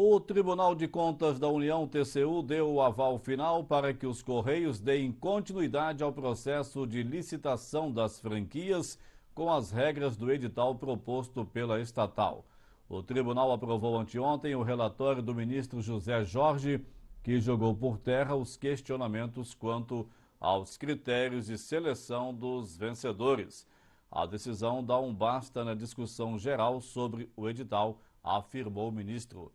O Tribunal de Contas da União, TCU, deu o aval final para que os Correios deem continuidade ao processo de licitação das franquias com as regras do edital proposto pela estatal. O tribunal aprovou anteontem o relatório do ministro José Jorge, que jogou por terra os questionamentos quanto aos critérios de seleção dos vencedores. A decisão dá um basta na discussão geral sobre o edital, afirmou o ministro.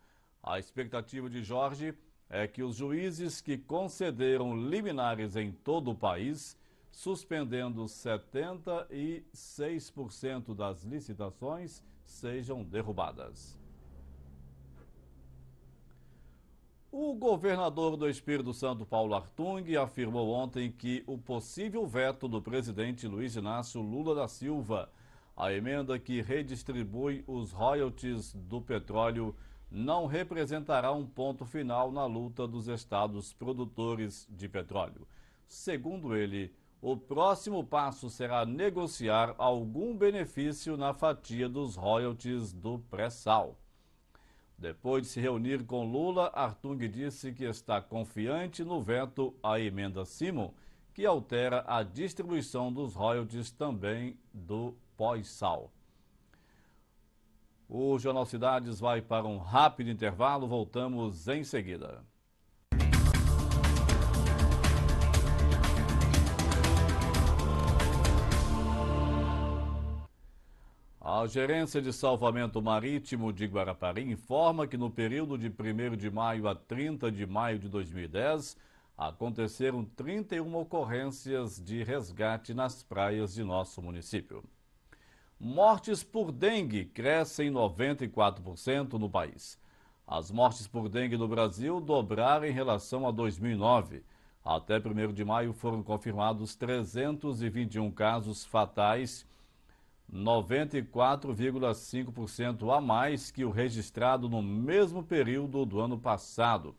A expectativa de Jorge é que os juízes que concederam liminares em todo o país, suspendendo 76% das licitações, sejam derrubadas. O governador do Espírito Santo, Paulo Artung, afirmou ontem que o possível veto do presidente Luiz Inácio Lula da Silva, a emenda que redistribui os royalties do petróleo não representará um ponto final na luta dos estados produtores de petróleo. Segundo ele, o próximo passo será negociar algum benefício na fatia dos royalties do pré-sal. Depois de se reunir com Lula, Artung disse que está confiante no veto à emenda Simon, que altera a distribuição dos royalties também do pós-sal. O Jornal Cidades vai para um rápido intervalo, voltamos em seguida. A Gerência de Salvamento Marítimo de Guarapari informa que no período de 1 de maio a 30 de maio de 2010, aconteceram 31 ocorrências de resgate nas praias de nosso município. Mortes por dengue crescem 94% no país. As mortes por dengue no Brasil dobraram em relação a 2009. Até 1 de maio foram confirmados 321 casos fatais, 94,5% a mais que o registrado no mesmo período do ano passado,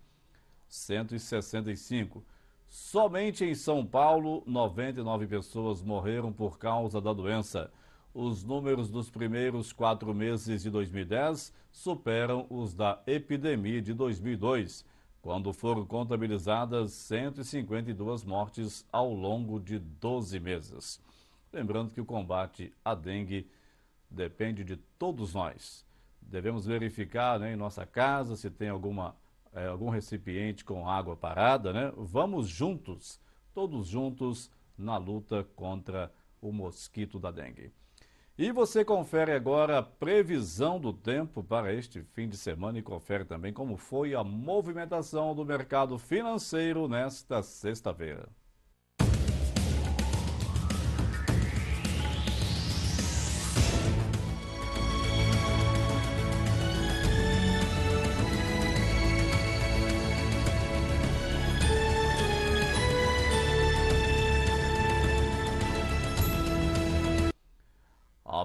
165. Somente em São Paulo, 99 pessoas morreram por causa da doença os números dos primeiros quatro meses de 2010 superam os da epidemia de 2002, quando foram contabilizadas 152 mortes ao longo de 12 meses. Lembrando que o combate à dengue depende de todos nós. Devemos verificar né, em nossa casa se tem alguma, é, algum recipiente com água parada. Né? Vamos juntos, todos juntos, na luta contra o mosquito da dengue. E você confere agora a previsão do tempo para este fim de semana e confere também como foi a movimentação do mercado financeiro nesta sexta-feira.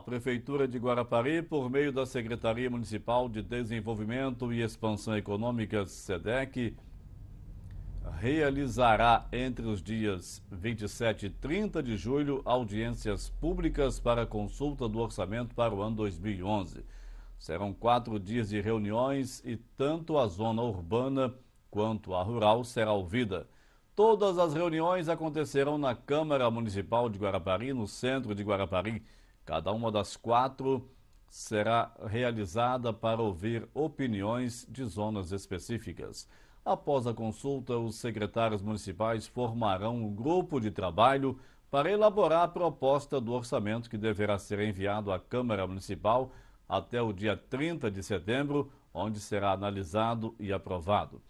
Prefeitura de Guarapari, por meio da Secretaria Municipal de Desenvolvimento e Expansão Econômica, SEDEC, realizará entre os dias 27 e 30 de julho audiências públicas para consulta do orçamento para o ano 2011. Serão quatro dias de reuniões e tanto a zona urbana quanto a rural será ouvida. Todas as reuniões acontecerão na Câmara Municipal de Guarapari, no centro de Guarapari. Cada uma das quatro será realizada para ouvir opiniões de zonas específicas. Após a consulta, os secretários municipais formarão um grupo de trabalho para elaborar a proposta do orçamento que deverá ser enviado à Câmara Municipal até o dia 30 de setembro, onde será analisado e aprovado.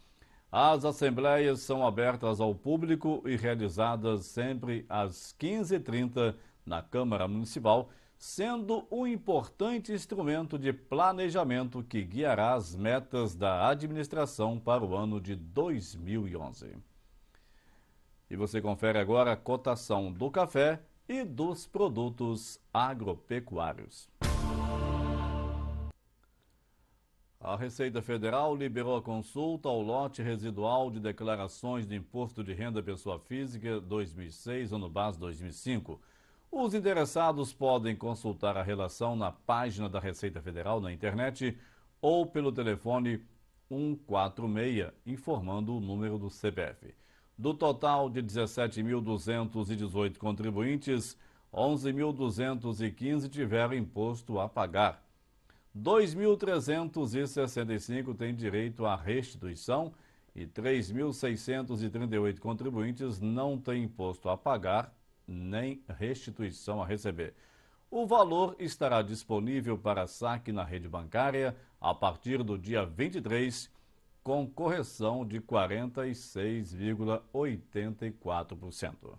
As assembleias são abertas ao público e realizadas sempre às 15h30 na Câmara Municipal sendo um importante instrumento de planejamento que guiará as metas da administração para o ano de 2011. E você confere agora a cotação do café e dos produtos agropecuários. A Receita Federal liberou a consulta ao lote residual de declarações de Imposto de Renda Pessoa Física 2006, ano base 2005. Os interessados podem consultar a relação na página da Receita Federal na internet ou pelo telefone 146, informando o número do CPF. Do total de 17.218 contribuintes, 11.215 tiveram imposto a pagar. 2.365 têm direito à restituição e 3.638 contribuintes não têm imposto a pagar nem restituição a receber. O valor estará disponível para saque na rede bancária a partir do dia 23, com correção de 46,84%.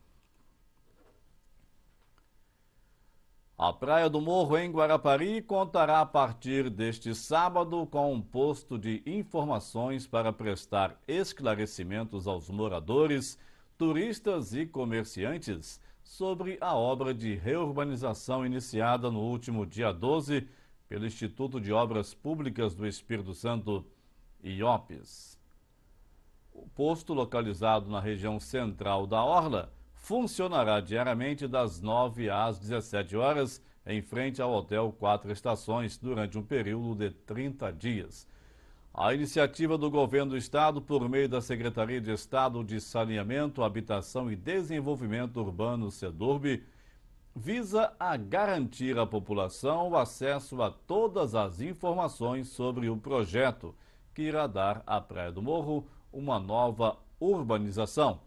A Praia do Morro, em Guarapari, contará a partir deste sábado com um posto de informações para prestar esclarecimentos aos moradores, turistas e comerciantes sobre a obra de reurbanização iniciada no último dia 12 pelo Instituto de Obras Públicas do Espírito Santo, IOPES. O posto localizado na região central da Orla funcionará diariamente das 9 às 17 horas em frente ao Hotel Quatro Estações durante um período de 30 dias. A iniciativa do governo do estado, por meio da Secretaria de Estado de Saneamento, Habitação e Desenvolvimento Urbano, SEDURB, visa a garantir à população o acesso a todas as informações sobre o projeto, que irá dar à Praia do Morro uma nova urbanização,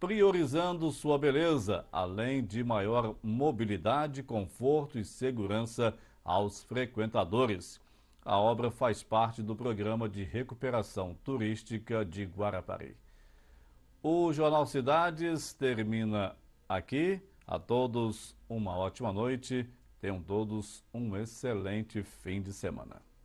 priorizando sua beleza, além de maior mobilidade, conforto e segurança aos frequentadores. A obra faz parte do programa de recuperação turística de Guarapari. O Jornal Cidades termina aqui. A todos uma ótima noite. Tenham todos um excelente fim de semana.